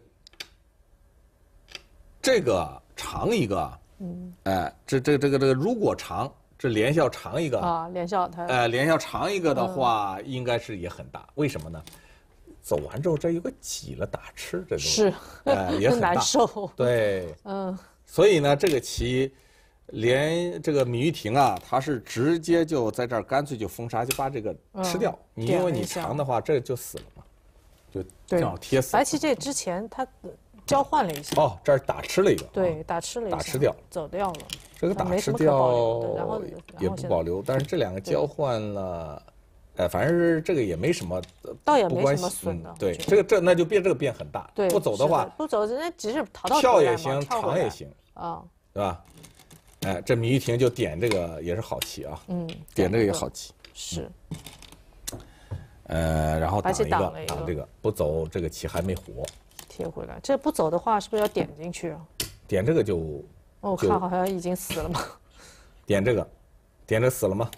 这个长一个，嗯，哎，这这这个这个如果长，这连笑长一个啊，连笑他，哎，连笑长一个的话，应该是也很大。为什么呢？走完之后，这有个挤了打吃，这是，呃，也 很难受。对，嗯，所以呢，这个棋。连这个米玉婷啊，他是直接就在这儿，干脆就封杀，就把这个吃掉。你因为你强的话，这就死了嘛，就正好贴死。白棋这之前他交换了一下。哦，这儿打吃了一个。对，打吃了一个。打吃掉，走掉了。这个打吃掉也不保留，但是这两个交换了，哎，反正是这个也没什么，倒也没什么损的。对，这个这那就变这个变很大。不走的话，不走家只是逃到。跳也行，长也行，啊，对吧？哎，这米一亭就点这个也是好棋啊，嗯，点这个也好棋，是，呃，然后挡一个，挡这个不走，这个棋还没活，贴回来，这不走的话是不是要点进去啊？点这个就，我看好像已经死了吗？点这个，点这死了吗？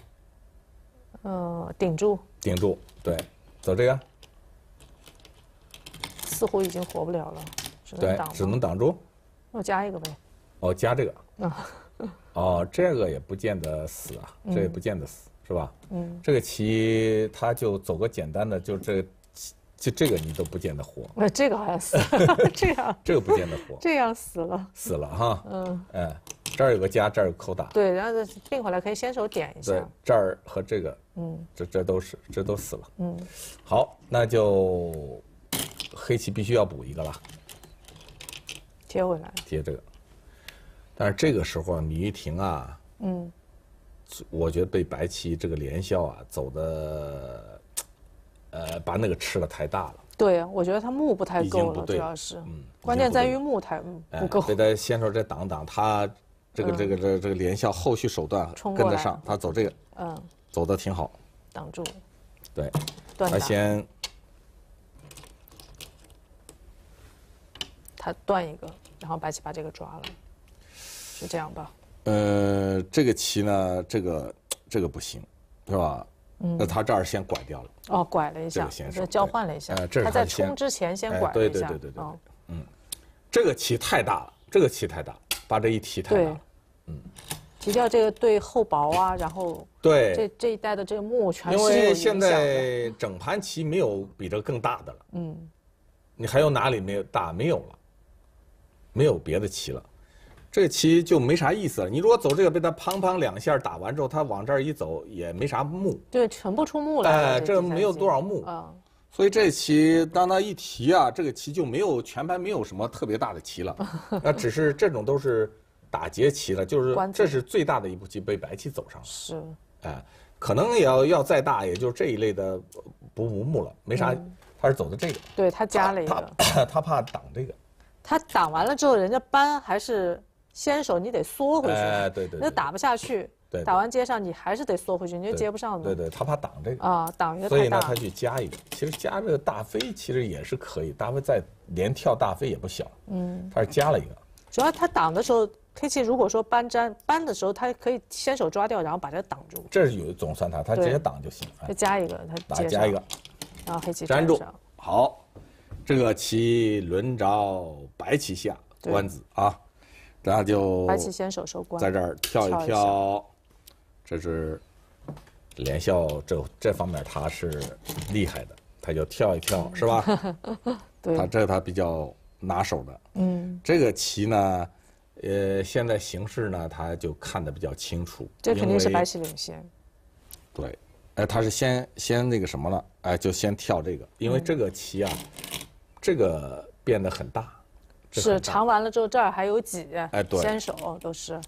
呃，顶住，顶住，对，走这个，似乎已经活不了了，只能挡，只能挡住，那我加一个呗，哦，加这个，嗯。哦，这个也不见得死啊，这也不见得死，是吧？嗯，这个棋它就走个简单的，就这，就这个你都不见得活。那这个好像死了，这样，这个不见得活，这样死了，死了哈。嗯，哎，这儿有个加，这儿有扣打。对，然后就并回来，可以先手点一下。对，这儿和这个，嗯，这这都是，这都死了。嗯，好，那就黑棋必须要补一个了，接回来，接这个。但是这个时候啊，李玉婷啊，嗯，我觉得被白棋这个连消啊走的，呃，把那个吃了太大了。对我觉得他目不太够了，主要是，嗯，关键在于木太不够好。给他先说再挡挡他，这个这个这个这个连消后续手段跟得上，他走这个，嗯，走的挺好，挡住，对，他先他断一个，然后白棋把这个抓了。是这样吧？呃，这个棋呢，这个 这个不行，是吧？嗯。那他这儿先拐掉了。哦，拐了一下。这个先。交换了一下。呃，这是他在冲之前先拐。对对对对对。嗯，这个棋太大了，这个棋太大，把这一提太大。了。嗯。提掉这个对厚薄啊，然后对这这一带的这个木全是因为现在整盘棋没有比这更大的了。嗯。你还有哪里没有大？没有了。没有别的棋了。这棋就没啥意思了。你如果走这个，被他砰砰两下打完之后，他往这儿一走也没啥目。对，全不出目了。哎，这没有多少目。啊。所以这棋当他一提啊，这个棋就没有全盘没有什么特别大的棋了。那只是这种都是打劫棋了，就是这是最大的一步棋被白棋走上了。是。哎，可能也要要再大，也就是这一类的不无目了，没啥。他是走的这个。对他加了一个。他怕挡这个。他挡完了之后，人家搬还是。先手你得缩回去，对对，那打不下去，对，打完接上你还是得缩回去，你就接不上了。对对，他怕挡这个啊，挡一个所以呢他去加一个。其实加这个大飞其实也是可以，大飞再连跳大飞也不小，嗯，他是加了一个。主要他挡的时候，黑棋如果说搬粘搬的时候，他可以先手抓掉，然后把它挡住。这是有总算他，他直接挡就行。再加一个，他加一个，然后黑棋粘住。好，这个棋轮着白棋下官子啊。后就白棋手收官，在这儿跳一跳，这是连笑这这方面他是厉害的，他就跳一跳是吧？对，他这他比较拿手的。嗯，这个棋呢，呃，现在形势呢，他就看得比较清楚。这肯定是白棋领先。对，哎，他是先先那个什么了？哎，就先跳这个，因为这个棋啊，这个变得很大。是尝完了之后，这儿还有挤，哎，对，先手都是。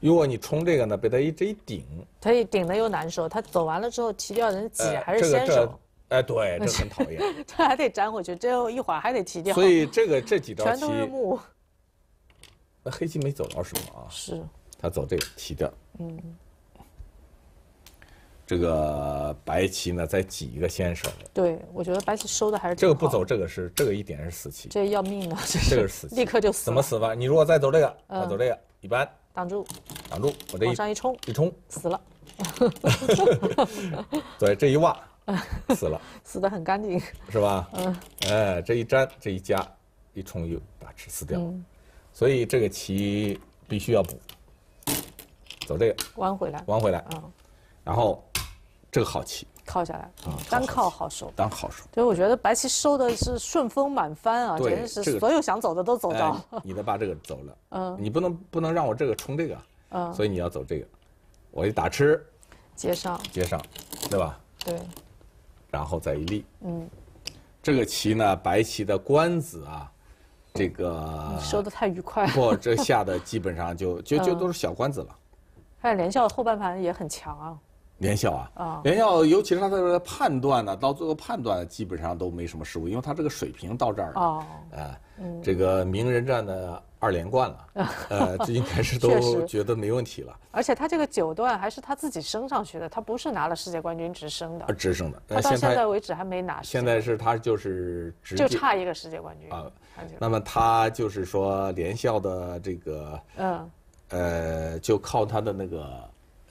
如果你冲这个呢，被他一这一顶，他一顶的又难受。他走完了之后，提掉人挤还是先手，哎，对，这很讨厌。他 还得粘回去，这一会儿还得提掉。所以这个这几招棋全都是木。那黑棋没走着是吗？啊，是。他走这个提掉，嗯。这个白棋呢再挤一个先手。对，我觉得白棋收的还是这个不走，这个是这个一点是死棋。这要命啊！这是 立刻就死。怎么死吧？你如果再走这个，再走这个，一般挡住，挡住，我这一上一冲一冲死了。对，这一挖死了，死的很干净，是吧？嗯，哎，这一粘这一夹一冲又把吃死掉，所以这个棋必须要补。走这个弯回来，弯回来，嗯，然后。这个好棋，靠下来啊，单靠好收，单好收。所以我觉得白棋收的是顺风满帆啊，简直是所有想走的都走到。你得把这个走了，嗯，你不能不能让我这个冲这个，嗯，所以你要走这个，我一打吃，接上，接上，对吧？对，然后再一立，嗯，这个棋呢，白棋的官子啊，这个收的太愉快了。不，这下的基本上就就就都是小官子了。哎，连笑后半盘也很强啊。联校啊，联校，尤其是他的判断呢，到最后判断基本上都没什么失误，因为他这个水平到这儿了，呃，这个名人战的二连冠了，呃，应该是都觉得没问题了。而且他这个九段还是他自己升上去的，他不是拿了世界冠军直升的，直升的。他到现在为止还没拿。现在是他就是直就差一个世界冠军啊。那么他就是说联校的这个，呃，就靠他的那个。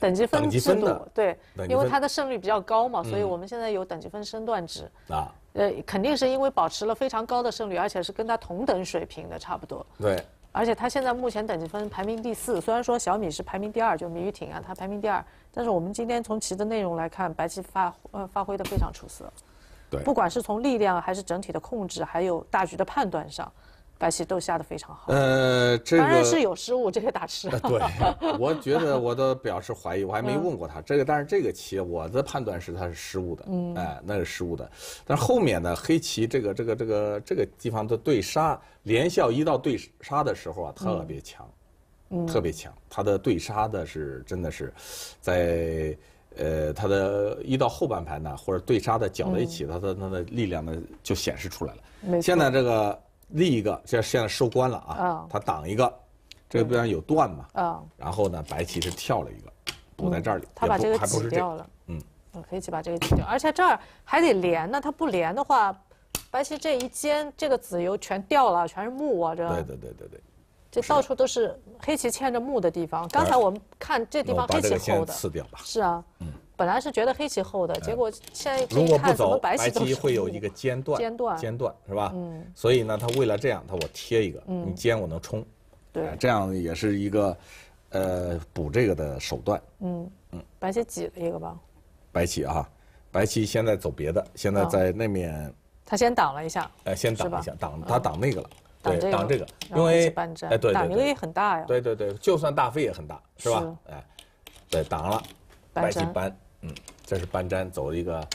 等级分制度对，因为它的胜率比较高嘛，所以我们现在有等级分升段值啊。呃，肯定是因为保持了非常高的胜率，而且是跟他同等水平的差不多。对，而且他现在目前等级分排名第四，虽然说小米是排名第二，就米玉婷啊，它排名第二，但是我们今天从棋的内容来看，白棋发呃发挥的非常出色，对，不管是从力量还是整体的控制，还有大局的判断上。白棋都下的非常好。呃，这当然是有失误，这些大师。对，我觉得我都表示怀疑，我还没问过他这个。但是这个棋，我的判断是他是失误的。嗯，哎，那是失误的。但是后面呢，黑棋，这个这个这个这个地方的对杀，连笑一到对杀的时候啊，特别强，特别强。他的对杀的是真的是，在呃他的一到后半盘呢，或者对杀的搅在一起，他的他的力量呢就显示出来了。现在这个。立一个，现现在收官了啊！他挡一个，这个地方有断嘛？啊，然后呢，白棋是跳了一个，补在这里，他把这个挤掉了。嗯，黑棋把这个挤掉，而且这儿还得连呢。它不连的话，白棋这一间这个子油全掉了，全是木啊，这。对对对对对，这到处都是黑棋嵌着木的地方。刚才我们看这地方，这地方黑棋牵的。是啊。嗯，本来是觉得黑棋厚的，结果现在如果不走，白棋会有一个间断，间断，间断是吧？嗯。所以呢，他为了这样，他我贴一个，你尖我能冲，对，这样也是一个，呃，补这个的手段。嗯嗯。白棋挤了一个吧？白棋啊，白棋现在走别的，现在在那面，他先挡了一下，哎，先挡一下，挡他挡那个了，对，挡这个，因为哎，对，打明也很大呀，对对对，就算大飞也很大，是吧？哎，对，挡了，白棋搬。嗯，这是班瞻走了一个，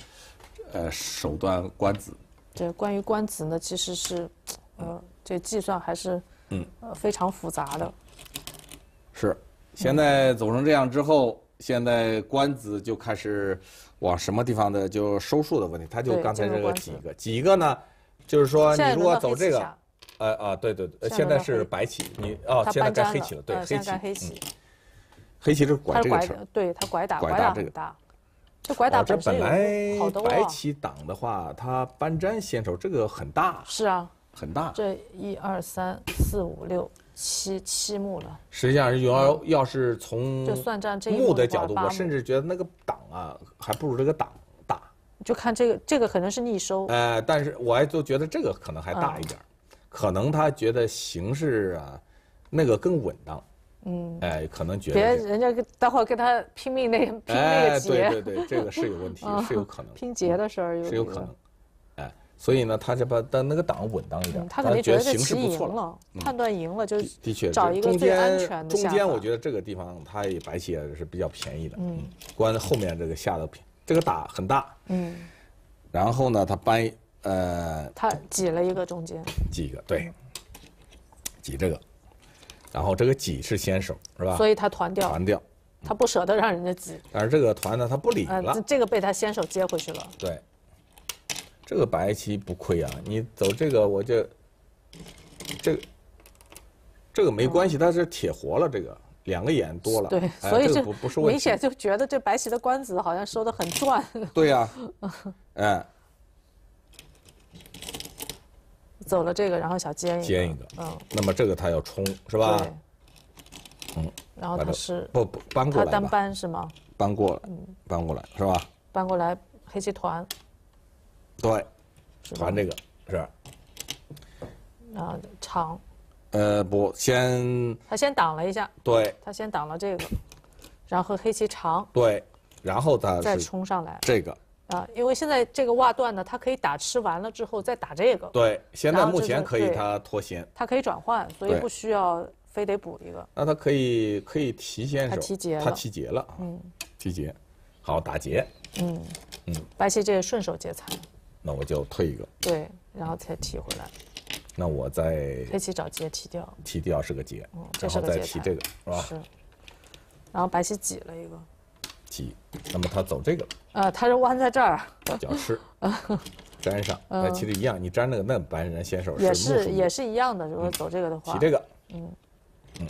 呃，手段官子。这关于官子呢，其实是，呃，这计算还是嗯，呃，非常复杂的。是，现在走成这样之后，现在官子就开始往什么地方的就收束的问题。他就刚才这个几个几个呢，就是说你如果走这个，呃啊，对对对，现在是白起，你哦，现在该黑起了，对黑起，黑起棋是拐这个车，对他拐打拐打这个。这拐打不是进攻，白棋挡的话，他搬粘先手，这个很大。是啊，很大。这一二三四五六七七目了。实际上，要要是从就算账这目的角度，我甚至觉得那个挡啊，还不如这个挡大。就看这个，这个可能是逆收。呃，但是我还就觉得这个可能还大一点，可能他觉得形势啊，那个更稳当。嗯，哎，可能觉得别人家待会儿跟他拼命那拼那个劫，哎，对对对，这个是有问题，是有可能拼劫的时候有是有可能，哎，所以呢，他就把但那个档稳当一点，他肯定觉得形势不错了，判断赢了就的确找一个最安全的。中间我觉得这个地方他也白棋也是比较便宜的，嗯，关后面这个下的这个打很大，嗯，然后呢，他搬呃，他挤了一个中间，挤一个对，挤这个。然后这个挤是先手，是吧？所以他团掉，团掉，他不舍得让人家挤。但是这个团呢，他不理了。这个被他先手接回去了。对，这个白棋不亏啊！你走这个，我就，这个，这个没关系，它是铁活了。这个两个眼多了。对，所以这不不是明显就觉得这白棋的官子好像收的很赚。对呀，嗯。走了这个，然后小尖一个，一个，嗯，那么这个他要冲是吧？对，嗯，然后他是不不搬过来他单搬是吗？搬过来，搬过来是吧？搬过来黑棋团，对，团这个是啊长，呃不先他先挡了一下，对，他先挡了这个，然后黑棋长，对，然后他再冲上来这个。啊，因为现在这个袜断呢，它可以打吃完了之后再打这个。对，现在目前可以它脱先。它可以转换，所以不需要非得补一个。那它可以可以提先手。它提结了。它提结了，嗯，提结，好打劫。嗯嗯。白棋这顺手劫财，那我就退一个。对，然后才提回来。那我再。黑棋找劫提掉。提掉是个劫，嗯，这再个这个，是，然后白棋挤了一个。挤，那么他走这个，呃，他是弯在这儿，脚吃，粘上，那其实一样，你粘那个那白人先手是，也是也是一样的，如果走这个的话，提这个，嗯，嗯，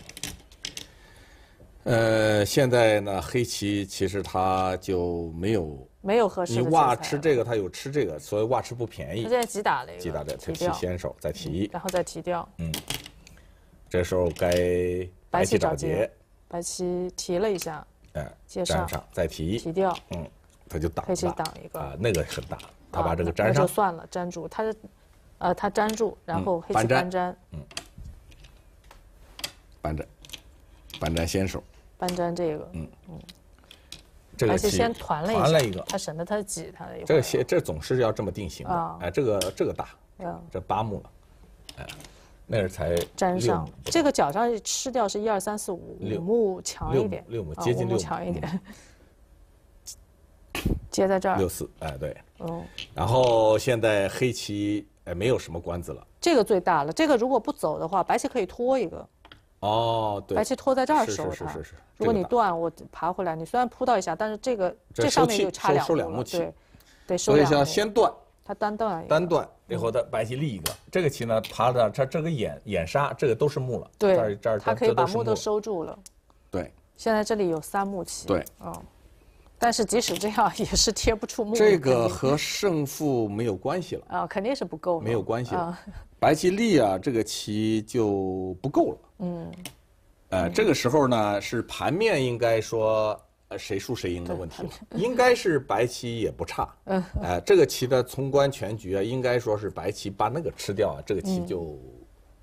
呃，现在呢，黑棋其实他就没有没有合适，你挖吃这个，他有吃这个，所以挖吃不便宜。现在急打了一个，打的，他提先手，再提，然后再提掉，嗯，这时候该白棋找劫，白棋提了一下。哎，粘上再提，提掉，嗯，它就挡了。黑挡一个啊，那个很大，他把这个粘上，就算了，粘住。是，呃，它粘住，然后黑棋搬粘，嗯，半粘，半粘先手。搬粘这个，嗯嗯，这个而且先团了一团了一个，他省得他挤团这个先，这总是要这么定型啊。哎，这个这个大，嗯，这八目了，哎。那是才粘上这个脚上吃掉是一二三四五五目强一点，六目接近六目强一点，接在这儿六四哎对，嗯，然后现在黑棋哎没有什么关子了，这个最大了，这个如果不走的话，白棋可以拖一个，哦对，白棋拖在这儿收是是是是，如果你断我爬回来，你虽然扑到一下，但是这个这上面就差两，收两目对，得收两目，所以要先断。它单断，单断，然后它白棋立一个，这个棋呢，它的它这个眼眼杀，这个都是木了。对，这儿这儿，它可以把木。都收住了。对。现在这里有三木棋。对。哦。但是即使这样，也是贴不出木。这个和胜负没有关系了。啊，肯定是不够。没有关系了。白棋立啊，这个棋就不够了。嗯。呃，这个时候呢，是盘面应该说。呃，谁输谁赢的问题了，应该是白棋也不差。嗯，哎，这个棋的从观全局啊，应该说是白棋把那个吃掉啊，这个棋就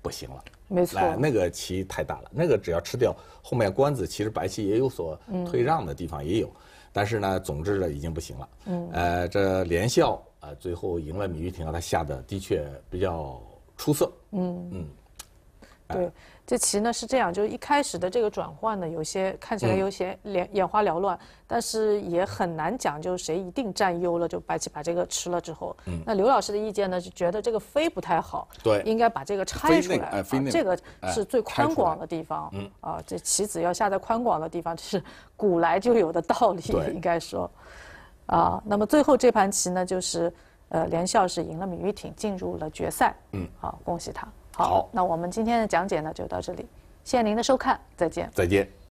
不行了。没错，哎，那个棋太大了，那个只要吃掉后面官子，其实白棋也有所退让的地方也有，但是呢，总之呢，已经不行了。嗯，呃，这连笑啊，最后赢了米玉婷，他下的的确比较出色。嗯嗯，对。这棋呢是这样，就是一开始的这个转换呢，有些看起来有些眼眼花缭乱，但是也很难讲，就谁一定占优了，就白棋把这个吃了之后。嗯。那刘老师的意见呢，就觉得这个飞不太好，对，应该把这个拆出来。哎，这个是最宽广的地方。嗯。啊，这棋子要下在宽广的地方，这是古来就有的道理，应该说，啊，那么最后这盘棋呢，就是，呃，连笑是赢了芈昱廷，进入了决赛。嗯。好，恭喜他。好，那我们今天的讲解呢就到这里，谢谢您的收看，再见。再见。